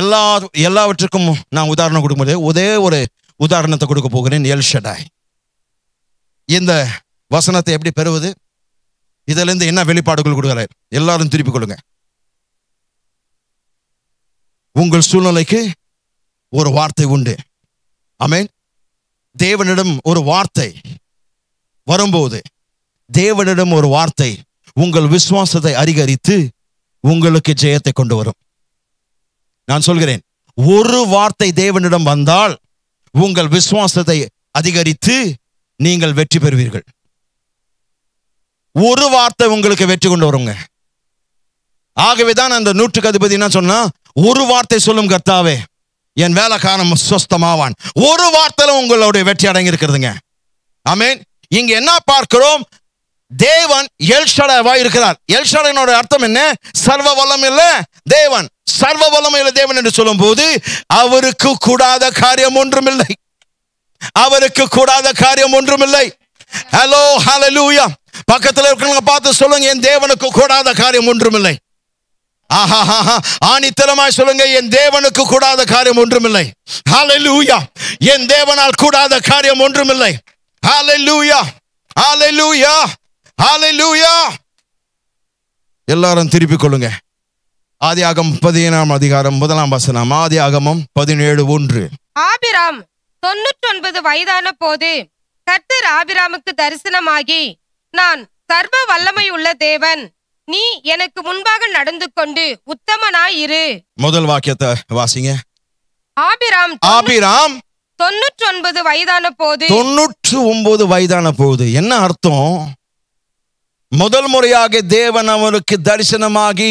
எல்லா எல்லாவற்றுக்கும் நான் உதாரணம் கொடுக்கும்போது ஒரே ஒரு உதாரணத்தை கொடுக்க போகிறேன் எல்ஷடாய் இந்த வசனத்தை எப்படி பெறுவது இதிலிருந்து என்ன வெளிப்பாடுகள் கொடுக்குறாரு எல்லாரும் திருப்பிக் கொள்ளுங்க உங்கள் சூழ்நிலைக்கு ஒரு வார்த்தை உண்டு அமேன் தேவனிடம் ஒரு வார்த்தை வரும்போது தேவனிடம் ஒரு வார்த்தை உங்கள் விசுவாசத்தை அதிகரித்து உங்களுக்கு ஜெயத்தை கொண்டு வரும் நான் சொல்கிறேன் ஒரு வார்த்தை தேவனிடம் வந்தால் உங்கள் விசுவாசத்தை அதிகரித்து நீங்கள் வெற்றி பெறுவீர்கள் ஒரு வார்த்தை உங்களுக்கு வெற்றி கொண்டு வருங்க ஆகவே தான் அந்த நூற்றுக்கு அதிபதி என்ன சொன்னா ஒரு வார்த்தை சொல்லும் கர்த்தாவே என் வேலை காரணம் சுஸ்தமாவான் ஒரு வார்த்தையில உங்களுடைய வெற்றி அடங்கி இருக்கிறதுங்க ஆமீன் இங்க என்ன பார்க்கிறோம் தேவன் எல்ஷடவா இருக்கிறார் எல்ஷடனோட அர்த்தம் என்ன சர்வ வல்லம் இல்ல தேவன் சர்வ வல்லமையில தேவன் என்று சொல்லும் போது அவருக்கு கூடாத காரியம் ஒன்றும் இல்லை அவருக்கு கூடாத காரியம் ஒன்றும் இல்லை ஹலோ ஹலலூயா பக்கத்தில் இருக்கிறவங்க பார்த்து சொல்லுங்க என் தேவனுக்கு கூடாத காரியம் ஒன்றும் இல்லை ஆணித்தரமாய் சொல்லுங்க என் தேவனுக்கு கூடாத காரியம் ஒன்றுமில்லை ஹalleluya என் தேவனால் கூடாத காரியம் ஒன்றுமில்லை ஹalleluya ஹalleluya ஹalleluya எல்லாரும் திருப்பிக் கொள்ளுங்க ஆதியாகம் பதினேழாம் அதிகாரம் முதலாம் வசனம் ஆதியாகமம் பதினேழு ஒன்று ஆபிராம் ஒன்பது வயதான போது கர்த்தர் ஆபிராமுக்கு தரிசனமாகி நான் சர்வ வல்லமை உள்ள தேவன் நீ எனக்கு முன்பாக நடந்து கொண்டு உத்தமனாய் இரு முதல் வாக்கியத்தை வாசிங்க ஆபிராம் ஆபிராம் தொன்னூற்றி ஒன்பது வயதான போது தொன்னூற்று ஒன்பது வயதான போது என்ன அர்த்தம் முதல் முறையாக தேவன் அவருக்கு தரிசனமாகி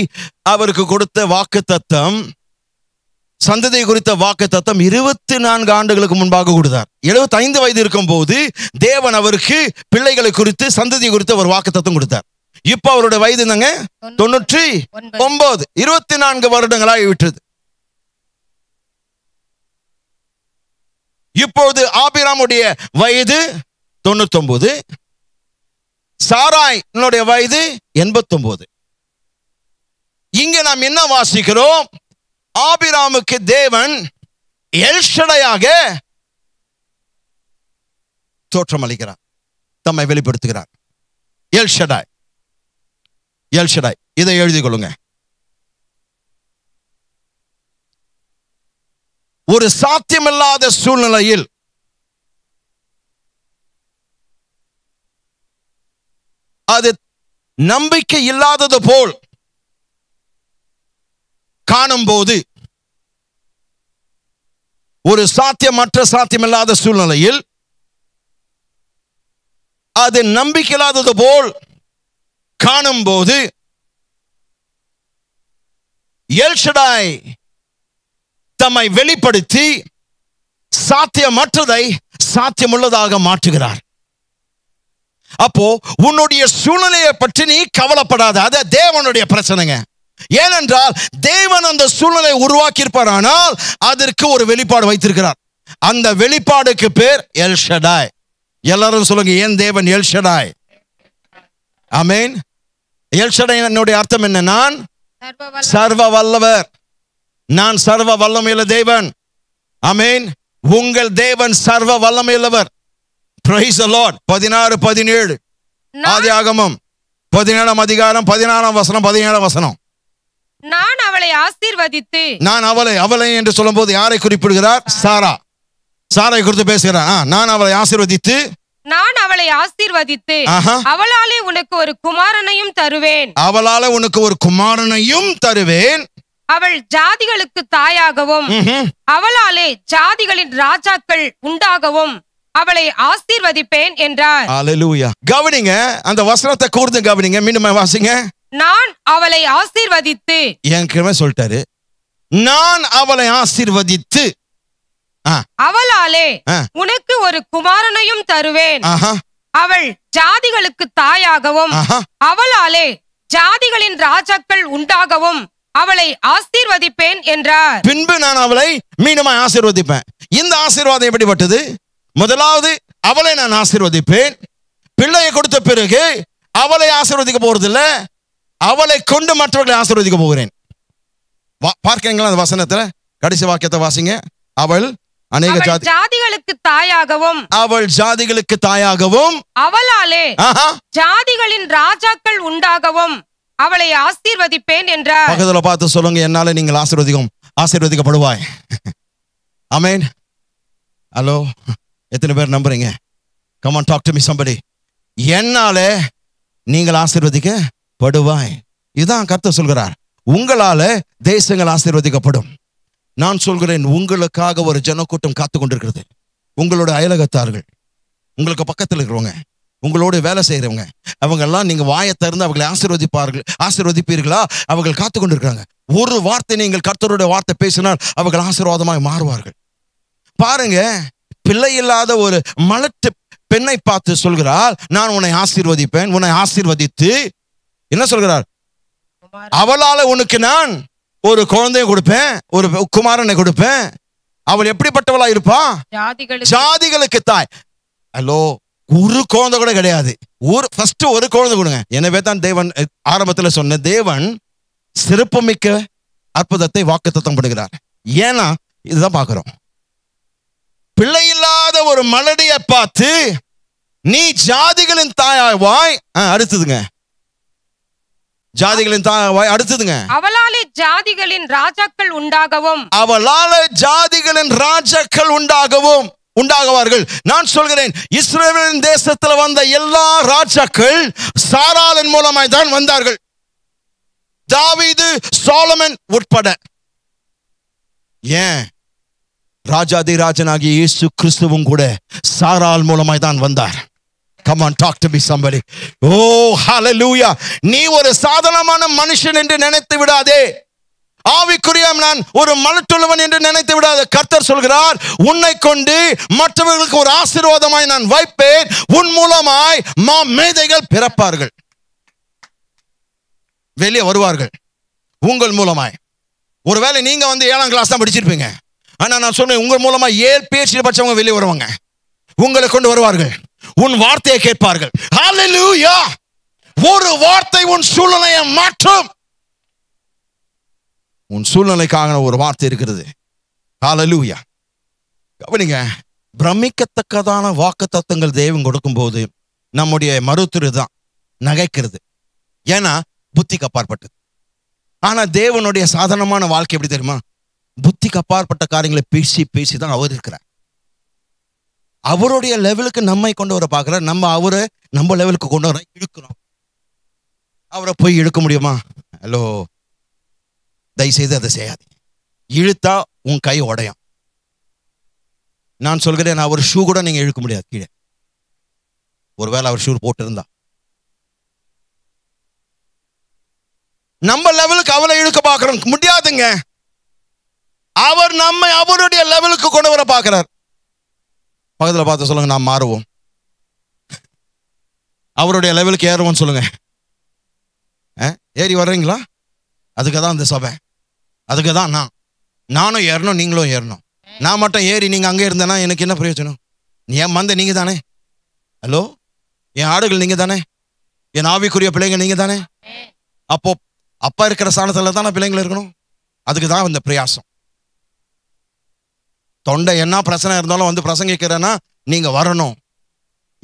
அவருக்கு கொடுத்த வாக்கு தத்தம் சந்ததி குறித்த வாக்கு தத்தம் இருபத்தி நான்கு ஆண்டுகளுக்கு முன்பாக கொடுத்தார் எழுபத்தி ஐந்து வயது இருக்கும் போது தேவன் அவருக்கு பிள்ளைகளை குறித்து சந்ததி குறித்து அவர் வாக்கு தத்தம் கொடுத்தார் இப்ப அவருடைய வயது என்னங்க தொண்ணூற்றி ஒன்பது இருபத்தி நான்கு வருடங்களாக விட்டது இப்போது ஆபிராமுடைய வயது தொண்ணூத்தி ஒன்பது சாராய் என்னுடைய வயது எண்பத்தொன்பது இங்க நாம் என்ன வாசிக்கிறோம் ஆபிராமுக்கு தேவன் எல்ஷடையாக தோற்றம் அளிக்கிறார் தம்மை வெளிப்படுத்துகிறார் எல்ஷடாய் எல்ஷடாய் இதை எழுதி கொள்ளுங்க ஒரு சாத்தியமில்லாத சூழ்நிலையில் அது நம்பிக்கை இல்லாதது போல் காணும் போது ஒரு சாத்தியமற்ற சாத்தியமில்லாத சூழ்நிலையில் அது நம்பிக்கையில்லாதது போல் காணும் போது எல்ஷடாய் தம்மை வெளிப்படுத்தி சாத்தியமற்றதை சாத்தியமுள்ளதாக மாற்றுகிறார் அப்போ உன்னுடைய சூழ்நிலையை பற்றி நீ கவலைப்படாத அது தேவனுடைய பிரச்சனைங்க ஏனென்றால் தேவன் அந்த சூழ்நிலையை உருவாக்கியிருப்பார் ஆனால் அதற்கு ஒரு வெளிப்பாடு வைத்திருக்கிறார் அந்த வெளிப்பாடுக்கு பேர் எல்ஷடாய் எல்லாரும் சொல்லுங்க ஏன் தேவன் எல்ஷடாய் அமேன் எல்ஷடாய் என்னுடைய அர்த்தம் என்ன நான் சர்வ வல்லவர் நான் சர்வ வல்லமையில தேவன் அமேன் உங்கள் தேவன் சர்வ வல்லமையுள்ளவர் பிரைஸ் அலாட் பதினாறு பதினேழு ஆதி ஆகமம் பதினேழாம் அதிகாரம் பதினாறாம் வசனம் பதினேழாம் வசனம் நான் அவளை ஆசீர்வதித்து நான் அவளை அவளை என்று சொல்லும் போது யாரை குறிப்பிடுகிறார் சாரா சாரை குறித்து பேசுகிறார் நான் அவளை ஆசீர்வதித்து நான் அவளை ஆசீர்வதித்து அவளாலே உனக்கு ஒரு குமாரனையும் தருவேன் அவளால உனக்கு ஒரு குமாரனையும் தருவேன் அவள் ஜாதிகளுக்கு தாயாகவும் அவளாலே ஜாதிகளின் ராஜாக்கள் உண்டாகவும் அவளை ஆசீர்வதிப்பேன் என்றார் அல்லேலூயா கவனிங்க அந்த வசனத்தை கூர்ந்து கவனிங்க மீண்டும் வாசிங்க நான் அவளை ஆசீர்வதித்து என் கிழமை சொல்லிட்டாரு நான் அவளை ஆசீர்வதித்து அவளாலே உனக்கு ஒரு குமாரனையும் தருவேன் அவள் ஜாதிகளுக்கு தாயாகவும் அவளாலே ஜாதிகளின் ராஜாக்கள் உண்டாகவும் அவளை ஆசீர்வதிப்பேன் என்றார் பின்பு நான் அவளை மீண்டும் ஆசீர்வதிப்பேன் இந்த ஆசீர்வாதம் எப்படிப்பட்டது முதலாவது அவளை நான் ஆசீர்வதிப்பேன் பிள்ளையை கொடுத்த பிறகு அவளை ஆசீர்வதிக்க போறதில்ல அவளை கொண்டு மற்றவர்களை ஆசீர்வதிக்க போகிறேன் பார்க்கீங்களா அந்த வசனத்துல கடைசி வாக்கியத்தை வாசிங்க அவள் அநேக ஜாதிகளுக்கு தாயாகவும் அவள் ஜாதிகளுக்கு தாயாகவும் அவளாலே ஜாதிகளின் ராஜாக்கள் உண்டாகவும் அவளை ஆசீர்வதிப்பேன் என்றார் பக்கத்துல பார்த்து சொல்லுங்க என்னால நீங்கள் ஆசீர்வதிக்கும் ஆசீர்வதிக்கப்படுவாய் அமேன் ஹலோ எத்தனை பேர் நம்புறீங்க come on talk to me somebody என்னால நீங்கள் ஆசீர்வதிக்க படுவாய் இதுதான் கருத்து சொல்கிறார் உங்களால தேசங்கள் ஆசீர்வதிக்கப்படும் நான் சொல்கிறேன் உங்களுக்காக ஒரு ஜனக்கூட்டம் காத்து கொண்டிருக்கிறது உங்களோட அயலகத்தார்கள் உங்களுக்கு பக்கத்தில் இருக்கிறவங்க உங்களோட வேலை செய்கிறவங்க எல்லாம் நீங்கள் வாயை திறந்து அவர்களை ஆசீர்வதிப்பார்கள் ஆசீர்வதிப்பீர்களா அவர்கள் காத்து கொண்டிருக்கிறாங்க ஒரு வார்த்தை நீங்கள் கர்த்தருடைய வார்த்தை பேசினால் அவர்கள் ஆசீர்வாதமாக மாறுவார்கள் பாருங்க பிள்ளை இல்லாத ஒரு மலட்டு பெண்ணை பார்த்து சொல்கிறாள் நான் உன்னை ஆசீர்வதிப்பேன் உன்னை ஆசீர்வதித்து என்ன சொல்கிறார் அவளால உனக்கு நான் ஒரு குழந்தையை கொடுப்பேன் ஒரு குமாரனை கொடுப்பேன் அவள் எப்படிப்பட்டவளா இருப்பா ஜாதிகளுக்கு தாய் ஹலோ ஒரு குழந்தை கூட கிடையாது ஒரு ஃபர்ஸ்ட் ஒரு குழந்தை கொடுங்க எனவே தான் தேவன் ஆரம்பத்தில் சொன்ன தேவன் சிறப்புமிக்க அற்புதத்தை வாக்கு தத்தம் படுகிறார் ஏன்னா இதுதான் பார்க்குறோம் பிள்ளையில்லாத ஒரு மலடியை பார்த்து நீ ஜாதிகளின் தாயாவாய் அடுத்ததுங்க ஜாதிகளின் தாயாவாய் அடுத்ததுங்க அவளாலே ஜாதிகளின் ராஜாக்கள் உண்டாகவும் அவளாலே ஜாதிகளின் ராஜாக்கள் உண்டாகவும் உண்டாகவார்கள் நான் சொல்கிறேன் இஸ்ரேலின் தேசத்தில் வந்த எல்லா ராஜாக்கள் சாராலின் மூலமாய் தான் வந்தார்கள் தாவிது சோலமன் உட்பட ஏன் ராஜாதிராஜனாகிய இயேசு கிறிஸ்துவும் கூட சாரால் மூலமாய் தான் வந்தார் come on talk to be somebody oh ஹalleluya நீ ஒரு சாதனமான மனுஷன் என்று நினைத்து விடாதே ஆவிக்குரிய நான் ஒரு மலட்டுள்ளவன் என்று நினைத்து விடாத கர்த்தர் சொல்கிறார் உன்னை கொண்டு மற்றவர்களுக்கு ஒரு ஆசீர்வாதமாய் நான் வைப்பேன் உன் மூலமாய் மா மேதைகள் பிறப்பார்கள் வெளியே வருவார்கள் உங்கள் மூலமாய் ஒருவேளை நீங்க வந்து ஏழாம் கிளாஸ் தான் படிச்சிருப்பீங்க ஆனால் நான் சொன்னேன் உங்கள் மூலமாக ஏழு பேச்சு பட்சவங்க வெளியே வருவாங்க உங்களை கொண்டு வருவார்கள் உன் வார்த்தையை கேட்பார்கள் ஒரு வார்த்தை உன் சூழ்நிலையை மாற்றும் உன் சூழ்நிலைக்காக ஒரு வார்த்தை இருக்கிறது ஹாலலூயா கவனிங்க பிரமிக்கத்தக்கதான வாக்கு தத்துவங்கள் தெய்வம் கொடுக்கும்போது நம்முடைய மருத்துவ தான் நகைக்கிறது ஏன்னா புத்திக்கு அப்பாற்பட்டது ஆனால் தேவனுடைய சாதனமான வாழ்க்கை எப்படி தெரியுமா புத்திக்கு அப்பாற்பட்ட காரியங்களை பேசி பேசி தான் அவர் இருக்கிறார் அவருடைய லெவலுக்கு நம்மை கொண்டு வர பார்க்குறார் நம்ம அவரை நம்ம லெவலுக்கு கொண்டு வர இழுக்கிறோம் அவரை போய் இழுக்க முடியுமா ஹலோ தயவுசெய்து அதை செய்யாது இழுத்தா உன் கை உடையும் நான் சொல்கிறேன் நான் ஒரு ஷூ கூட நீங்கள் இழுக்க முடியாது கீழே ஒருவேளை அவர் ஷூ போட்டிருந்தா நம்ம லெவலுக்கு அவளை இழுக்க பார்க்குறோம் முடியாதுங்க அவர் நம்மை அவருடைய லெவலுக்கு கொண்டு வர பார்க்கிறார் பக்கத்தில் பார்த்து சொல்லுங்க நாம் மாறுவோம் அவருடைய லெவலுக்கு ஏறுவோம்னு சொல்லுங்க ஏறி வர்றீங்களா அதுக்கு தான் இந்த சபை அதுக்கு தான் நான் நானும் ஏறணும் நீங்களும் ஏறணும் நான் மட்டும் ஏறி நீங்கள் அங்கே இருந்தேன்னா எனக்கு என்ன பிரயோஜனம் என் மந்த நீங்கள் தானே ஹலோ என் ஆடுகள் நீங்கள் தானே என் ஆவிக்குரிய பிள்ளைங்க நீங்கள் தானே அப்போ அப்பா இருக்கிற ஸ்தானத்தில் தானே பிள்ளைங்கள் இருக்கணும் அதுக்கு தான் இந்த பிரயாசம் தொண்டை என்ன பிரச்சனை இருந்தாலும் வந்து பிரசங்கிக்கிறேன்னா நீங்கள் வரணும்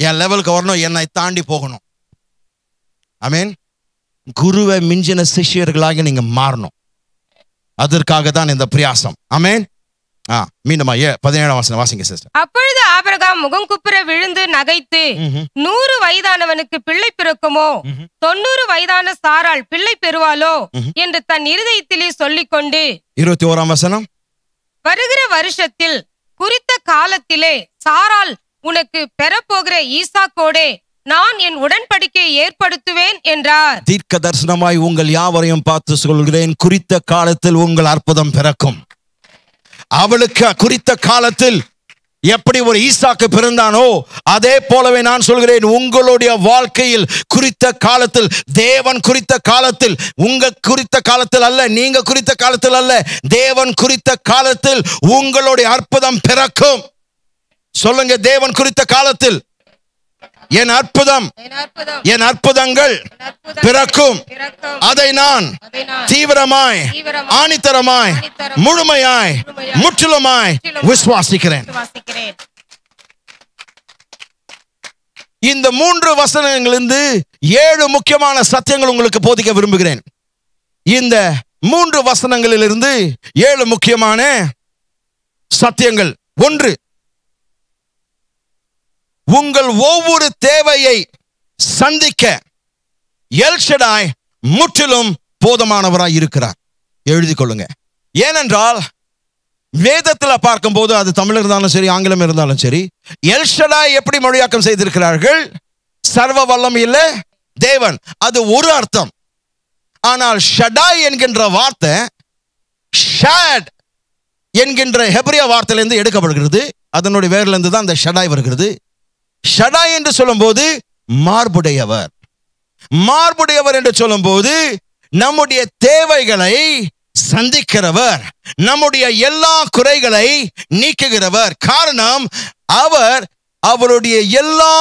என் லெவலுக்கு வரணும் என்னை தாண்டி போகணும் ஐ மீன் குருவை மிஞ்சின சிஷியர்களாக நீங்கள் மாறணும் அதற்காக தான் இந்த பிரியாசம் அமேன் ஆ மீண்டுமா ஏ பதினேழாம் வாசனை வாசிங்க அப்பொழுது ஆபரகாம் முகம் குப்புற விழுந்து நகைத்து நூறு வயதானவனுக்கு பிள்ளை பிறக்குமோ தொண்ணூறு வயதான சாரால் பிள்ளை பெறுவாளோ என்று தன் இருதயத்திலே சொல்லிக்கொண்டு இருபத்தி ஓராம் வசனம் வருகிற வருஷத்தில் குறித்த காலத்திலே சாரால் உனக்கு பெறப்போகிற ஈசாக்கோடே நான் என் உடன்படிக்கை ஏற்படுத்துவேன் என்றார் தீர்க்க தரிசனமாய் உங்கள் யாவரையும் பார்த்து சொல்கிறேன் குறித்த காலத்தில் உங்கள் அற்புதம் பிறக்கும் அவளுக்கு குறித்த காலத்தில் எப்படி ஒரு ஈசாக்கு பிறந்தானோ அதே போலவே நான் சொல்கிறேன் உங்களுடைய வாழ்க்கையில் குறித்த காலத்தில் தேவன் குறித்த காலத்தில் உங்க குறித்த காலத்தில் அல்ல நீங்க குறித்த காலத்தில் அல்ல தேவன் குறித்த காலத்தில் உங்களுடைய அற்புதம் பிறக்கும் சொல்லுங்க தேவன் குறித்த காலத்தில் என் அற்புதம் என் அற்புதங்கள் பிறக்கும் அதை நான் தீவிரமாய் ஆணித்தரமாய் முழுமையாய் முற்றிலுமாய் விசுவாசிக்கிறேன் இந்த மூன்று வசனங்களிலிருந்து ஏழு முக்கியமான சத்தியங்கள் உங்களுக்கு போதிக்க விரும்புகிறேன் இந்த மூன்று வசனங்களிலிருந்து ஏழு முக்கியமான சத்தியங்கள் ஒன்று உங்கள் ஒவ்வொரு தேவையை சந்திக்க எல்ஷடாய் முற்றிலும் போதுமானவராய் இருக்கிறார் எழுதி கொள்ளுங்க ஏனென்றால் வேதத்தில் பார்க்கும்போது அது தமிழ் இருந்தாலும் சரி ஆங்கிலம் இருந்தாலும் சரி எல்ஷடாய் எப்படி மொழியாக்கம் செய்திருக்கிறார்கள் சர்வ வல்லம் இல்லை தேவன் அது ஒரு அர்த்தம் ஆனால் ஷடாய் என்கின்ற வார்த்தை என்கின்ற ஹெப்ரியா வார்த்தையிலிருந்து எடுக்கப்படுகிறது அதனுடைய வேர்லேருந்து தான் அந்த ஷடாய் வருகிறது ஷடா என்று சொல்லும்போது மார்புடையவர் மார்புடையவர் என்று சொல்லும்போது நம்முடைய தேவைகளை சந்திக்கிறவர் நம்முடைய எல்லா குறைகளை நீக்குகிறவர் காரணம் அவர் அவருடைய எல்லா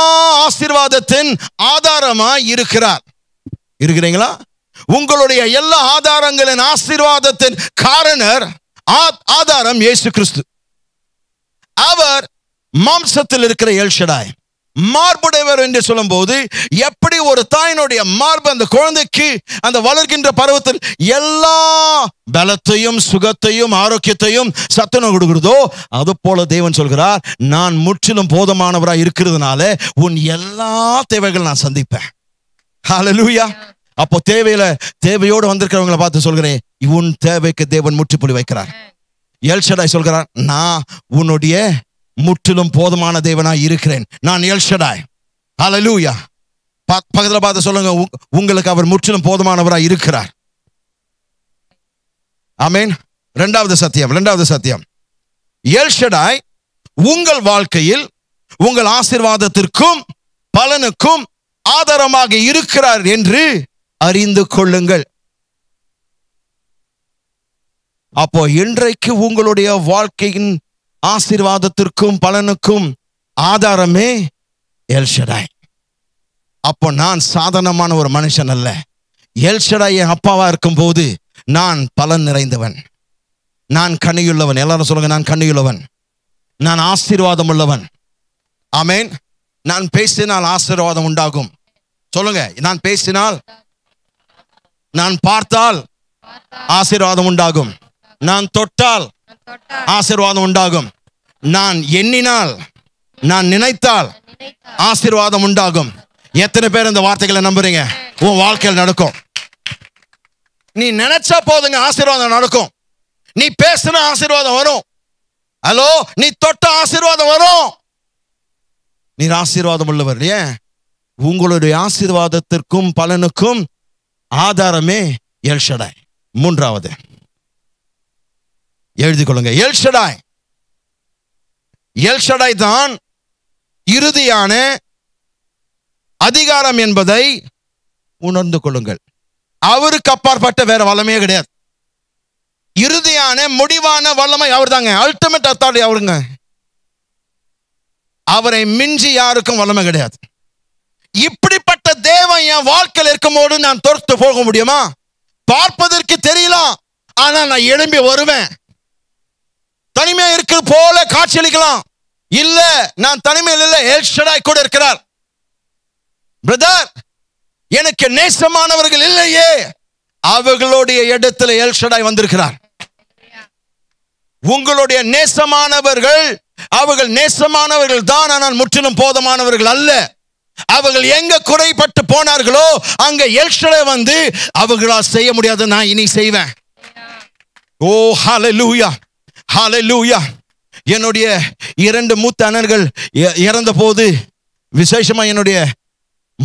ஆசிர்வாதத்தின் ஆதாரமா இருக்கிறார் இருக்கிறீங்களா உங்களுடைய எல்லா ஆதாரங்களின் ஆசீர்வாதத்தின் காரணர் ஆதாரம் இயேசு கிறிஸ்து அவர் மாம்சத்தில் இருக்கிற எல்ஷடாய் மார்புடையவர் என்று சொல்லும்போது எப்படி ஒரு தாயினுடைய மார்பு அந்த குழந்தைக்கு அந்த வளர்க்கின்ற பருவத்தில் எல்லா பலத்தையும் சுகத்தையும் ஆரோக்கியத்தையும் சத்துணவு கொடுக்குறதோ அது போல தேவன் சொல்கிறார் நான் முற்றிலும் போதமானவராக இருக்கிறதுனால உன் எல்லா தேவைகள் நான் சந்திப்பேன் அப்போ தேவையில தேவையோடு வந்திருக்கிறவங்களை பார்த்து சொல்கிறேன் உன் தேவைக்கு தேவன் முற்றுப்புள்ளி வைக்கிறார் எல்ஷடாய் சொல்கிறார் நான் உன்னுடைய முற்றிலும் போதுமான தேவனா இருக்கிறேன் நான் எல்ஷடாய் ஹலலூயா பக்கத்தில் பார்த்து சொல்லுங்க உங்களுக்கு அவர் முற்றிலும் போதுமானவராய் இருக்கிறார் ஆமேன் ரெண்டாவது சத்தியம் ரெண்டாவது சத்தியம் எல்ஷடாய் உங்கள் வாழ்க்கையில் உங்கள் ஆசிர்வாதத்திற்கும் பலனுக்கும் ஆதாரமாக இருக்கிறார் என்று அறிந்து கொள்ளுங்கள் அப்போ இன்றைக்கு உங்களுடைய வாழ்க்கையின் ஆசீர்வாதத்திற்கும் பலனுக்கும் ஆதாரமே எல்ஷடாய் அப்போ நான் சாதாரணமான ஒரு மனுஷன் அல்ல எல்ஷடாய் என் அப்பாவா இருக்கும்போது நான் பலன் நிறைந்தவன் நான் கண்ணியுள்ளவன் எல்லாரும் சொல்லுங்க நான் கண்ணியுள்ளவன் நான் ஆசீர்வாதம் உள்ளவன் ஆமேன் நான் பேசினால் ஆசீர்வாதம் உண்டாகும் சொல்லுங்க நான் பேசினால் நான் பார்த்தால் ஆசீர்வாதம் உண்டாகும் நான் தொட்டால் ஆசிர்வாதம் உண்டாகும் நான் எண்ணினால் நான் நினைத்தால் ஆசீர்வாதம் உண்டாகும் எத்தனை பேர் இந்த வார்த்தைகளை நம்புறீங்க உன் வாழ்க்கையில் நடக்கும் நீ நினைச்சா போதுங்க ஆசீர்வாதம் நடக்கும் நீ பேசுன ஆசீர்வாதம் வரும் ஹலோ நீ தொட்ட ஆசீர்வாதம் வரும் நீ ஆசீர்வாதம் உள்ளவர் இல்லையே உங்களுடைய ஆசீர்வாதத்திற்கும் பலனுக்கும் ஆதாரமே எல்ஷடாய் மூன்றாவது எழுதி கொள்ளுங்க எல்ஷடாய் எல்ஷடாய் தான் இறுதியான அதிகாரம் என்பதை உணர்ந்து கொள்ளுங்கள் அவருக்கு அப்பாற்பட்ட வேற வளமே கிடையாது இறுதியான முடிவான வல்லமை அவர் தாங்க அல்டிமேட் அத்தாரிட்டி அவருங்க அவரை மிஞ்சி யாருக்கும் வல்லமை கிடையாது இப்படிப்பட்ட தேவன் என் வாழ்க்கையில் இருக்கும்போது நான் தோர்த்து போக முடியுமா பார்ப்பதற்கு தெரியலாம் ஆனா நான் எழும்பி வருவேன் தனிமையா இருக்கிற போல காட்சியளிக்கலாம் இல்ல நான் தனிமையில் இல்ல எல்ஷடாய் கூட இருக்கிறார் பிரதர் எனக்கு நேசமானவர்கள் இல்லையே அவர்களுடைய இடத்துல எல்ஷடாய் வந்திருக்கிறார் உங்களுடைய நேசமானவர்கள் அவர்கள் நேசமானவர்கள் தான் ஆனால் முற்றிலும் போதமானவர்கள் அல்ல அவர்கள் எங்க குறைப்பட்டு போனார்களோ அங்க எல்ஷடை வந்து அவர்களால் செய்ய முடியாத நான் இனி செய்வேன் ஓ ஹலலூயா oh, ஹாலை லூயா என்னுடைய இரண்டு மூத்த அண்ணர்கள் இறந்த போது விசேஷமா என்னுடைய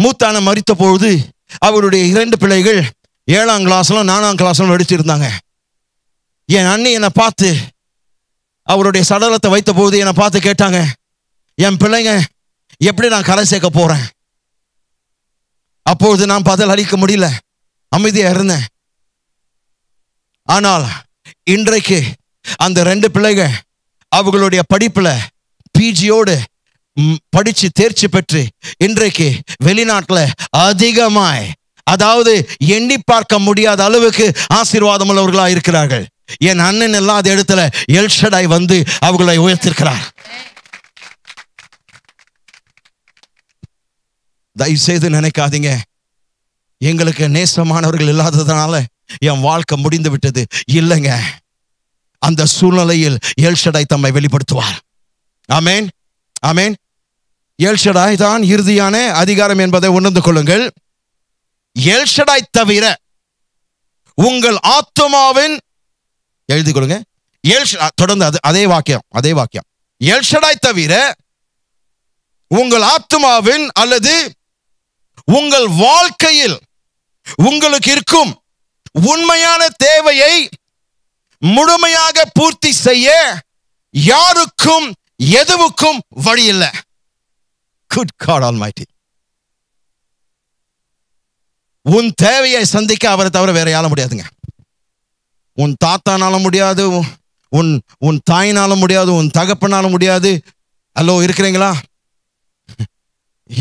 மூத்தான மறித்த பொழுது அவருடைய இரண்டு பிள்ளைகள் ஏழாம் கிளாஸ்லும் நானாம் கிளாஸ்லும் வெடிச்சிருந்தாங்க என் அண்ணி என்னை பார்த்து அவருடைய சடலத்தை வைத்த போது என்னை பார்த்து கேட்டாங்க என் பிள்ளைங்க எப்படி நான் கரை சேர்க்க போறேன் அப்பொழுது நான் பதில் அளிக்க முடியல அமைதியாக இருந்தேன் ஆனால் இன்றைக்கு அந்த ரெண்டு பிள்ளைங்க அவங்களுடைய படிப்பில் பிஜியோடு படித்து தேர்ச்சி பெற்று இன்றைக்கு வெளிநாட்டில் அதிகமாய் அதாவது எண்ணி பார்க்க முடியாத அளவுக்கு ஆசீர்வாதம் உள்ளவர்களாக இருக்கிறார்கள் என் அண்ணன் இல்லாத இடத்துல எல்ஷடாய் வந்து அவர்களை உயர்த்திருக்கிறார் தயவு செய்து நினைக்காதீங்க எங்களுக்கு நேசமானவர்கள் இல்லாததுனால என் வாழ்க்கை முடிந்து விட்டது இல்லைங்க அந்த சூழ்நிலையில் ஏல்ஷடாய் தம்மை வெளிப்படுத்துவார் ஆமேன் ஆமேன் ஏல்ஷடாய் தான் இறுதியான அதிகாரம் என்பதை உணர்ந்து கொள்ளுங்கள் ஏல்ஷடாய் தவிர உங்கள் ஆத்மாவின் எழுதி கொள்ளுங்க தொடர்ந்து அது அதே வாக்கியம் அதே வாக்கியம் எல்ஷடாய் தவிர உங்கள் ஆத்மாவின் அல்லது உங்கள் வாழ்க்கையில் உங்களுக்கு இருக்கும் உண்மையான தேவையை முழுமையாக பூர்த்தி செய்ய யாருக்கும் எதுவுக்கும் வழி இல்லை குட் காட் ஆல் மைட்டி உன் தேவையை சந்திக்க அவரை தவிர வேற யாரும் முடியாதுங்க உன் தாத்தானாலும் முடியாது உன் உன் தாயினாலும் முடியாது உன் தகப்பனாலும் முடியாது ஹலோ இருக்கிறீங்களா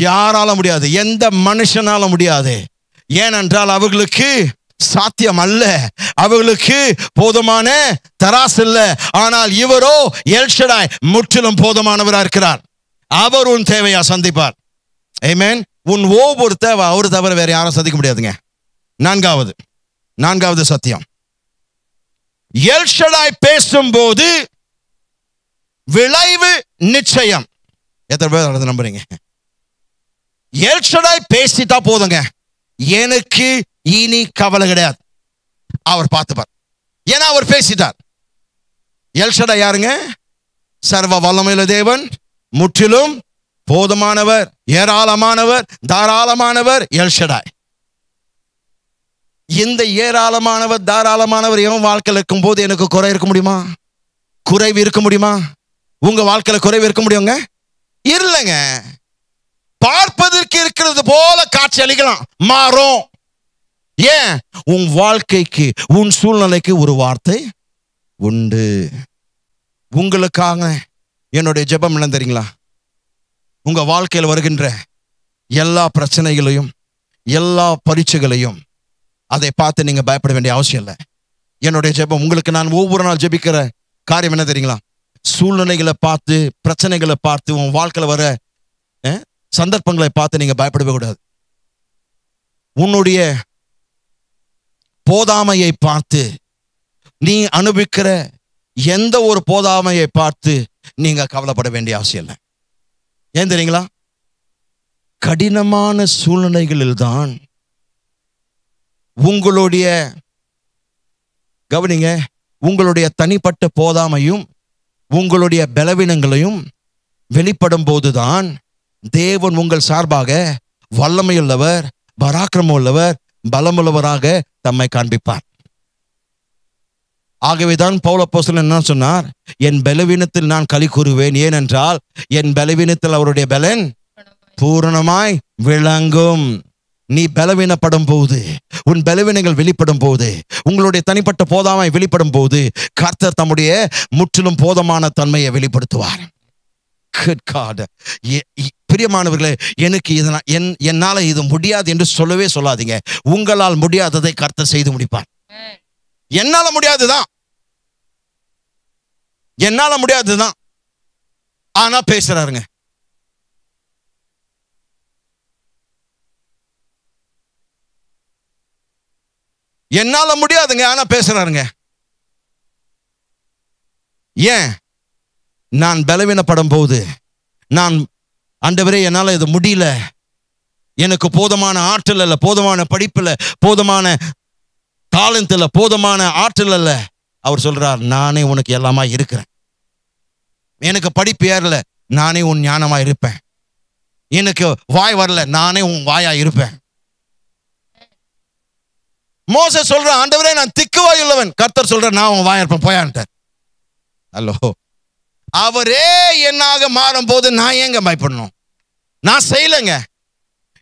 யாரால முடியாது எந்த மனுஷனால முடியாது ஏனென்றால் அவர்களுக்கு சாத்தியம் அல்ல அவர்களுக்கு போதுமான தராசு இல்ல ஆனால் இவரோ எல்ஷடாய் முற்றிலும் போதுமானவரா இருக்கிறார் அவர் உன் தேவையா சந்திப்பார் ஏமேன் உன் ஒவ்வொரு தேவை அவரு தவிர வேற யாரும் சந்திக்க முடியாதுங்க நான்காவது நான்காவது சத்தியம் எல்ஷடாய் பேசும்போது விளைவு நிச்சயம் எத்தனை பேர் நம்புறீங்க எல்ஷடாய் பேசிட்டா போதுங்க எனக்கு இனி கவலை கிடையாது அவர் பார்த்துப்பார் ஏன்னா அவர் பேசிட்டார் எல்ஷடா யாருங்க சர்வ வல்லமையில தேவன் முற்றிலும் போதுமானவர் ஏராளமானவர் தாராளமானவர் எல்ஷடாய் இந்த ஏராளமானவர் தாராளமானவர் எவன் வாழ்க்கையில் இருக்கும் போது எனக்கு குறை இருக்க முடியுமா குறைவு இருக்க முடியுமா உங்க வாழ்க்கையில் குறைவு இருக்க முடியுங்க இல்லைங்க பார்ப்பதற்கு இருக்கிறது போல காட்சி அளிக்கலாம் மாறும் ஏன் உன் வாழ்க்கைக்கு உன் சூழ்நிலைக்கு ஒரு வார்த்தை உண்டு உங்களுக்காக என்னுடைய ஜெபம் என்ன தெரியுங்களா உங்க வாழ்க்கையில் வருகின்ற எல்லா பிரச்சனைகளையும் எல்லா பரீட்சைகளையும் அதை பார்த்து நீங்க பயப்பட வேண்டிய அவசியம் இல்லை என்னுடைய ஜெபம் உங்களுக்கு நான் ஒவ்வொரு நாள் ஜெபிக்கிற காரியம் என்ன தெரியுங்களா சூழ்நிலைகளை பார்த்து பிரச்சனைகளை பார்த்து உன் வாழ்க்கையில் வர சந்தர்ப்பங்களை பார்த்து நீங்க பயப்படவே கூடாது உன்னுடைய போதாமையை பார்த்து நீ அனுபவிக்கிற எந்த ஒரு போதாமையை பார்த்து நீங்க கவலைப்பட வேண்டிய அவசியம் இல்லை ஏன் தெரியுங்களா கடினமான சூழ்நிலைகளில் தான் உங்களுடைய கவனிங்க உங்களுடைய தனிப்பட்ட போதாமையும் உங்களுடைய பலவீனங்களையும் வெளிப்படும் போதுதான் தேவன் உங்கள் சார்பாக வல்லமையுள்ளவர் பராக்கிரமம் உள்ளவர் பலமுள்ளவராக தம்மை காண்பிப்பார் ஆகவேதான் பௌலப்போசல் என்ன சொன்னார் என் பலவீனத்தில் நான் களி கூறுவேன் ஏனென்றால் என் பலவீனத்தில் அவருடைய பலன் பூரணமாய் விளங்கும் நீ பலவீனப்படும் போது உன் பலவீனங்கள் வெளிப்படும் போது உங்களுடைய தனிப்பட்ட போதாமை வெளிப்படும் போது கர்த்தர் தம்முடைய முற்றிலும் போதமான தன்மையை வெளிப்படுத்துவார் பிரியமானவர்களே எனக்கு இதனால் என் என்னால் இது முடியாது என்று சொல்லவே சொல்லாதீங்க உங்களால் முடியாததை கர்த்த செய்து முடிப்பார் என்னால் முடியாதுதான் என்னால் தான் ஆனா பேசுறாருங்க என்னால முடியாதுங்க ஆனா பேசுறாருங்க ஏன் நான் பலவீனப்படும் போது நான் ஆண்டவரே என்னால் இது முடியல எனக்கு போதுமான ஆற்றல் இல்லை போதுமான படிப்பில் போதுமான தாளந்தில் போதுமான ஆற்றல் அல்ல அவர் சொல்கிறார் நானே உனக்கு எல்லாமா இருக்கிறேன் எனக்கு படிப்பு ஏறல நானே உன் ஞானமாக இருப்பேன் எனக்கு வாய் வரல நானே உன் வாயா இருப்பேன் மோச சொல்ற ஆண்டவரே நான் திக்குவாய் உள்ளவன் கர்த்தர் சொல்ற நான் உன் வாய் இருப்பேன் போயான்ட்டார் ஹலோ அவரே என்னாக மாறும் போது நான் ஏங்க பயப்படணும் நான் செய்யலைங்க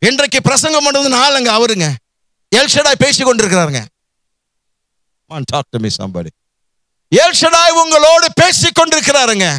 இன்றைக்கு பிரசங்கம் பண்ணது நாளுங்க அவருங்க எல்ஷடாய் பேசி கொண்டிருக்கிறாருங்க டாக் மீ சம்பாடி எல்ஷடாய் உங்களோடு பேசி கொண்டிருக்கிறாருங்க